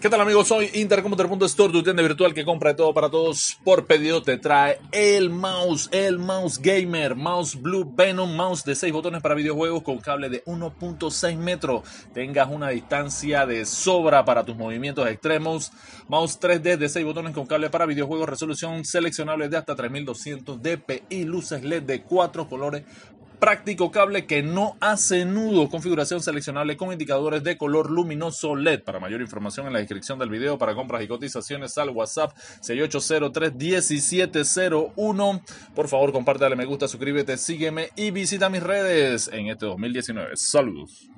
¿Qué tal amigos? Soy Intercomputer.store, tu tienda virtual que compra de todo para todos. Por pedido te trae el mouse, el mouse gamer, mouse Blue Venom, mouse de 6 botones para videojuegos con cable de 1.6 metros. Tengas una distancia de sobra para tus movimientos extremos. Mouse 3D de 6 botones con cable para videojuegos, resolución seleccionable de hasta 3200 dpi, luces LED de 4 colores práctico cable que no hace nudo, configuración seleccionable con indicadores de color luminoso LED. Para mayor información en la descripción del video, para compras y cotizaciones al WhatsApp 6803-1701. Por favor, compártale, me gusta, suscríbete, sígueme y visita mis redes en este 2019. Saludos.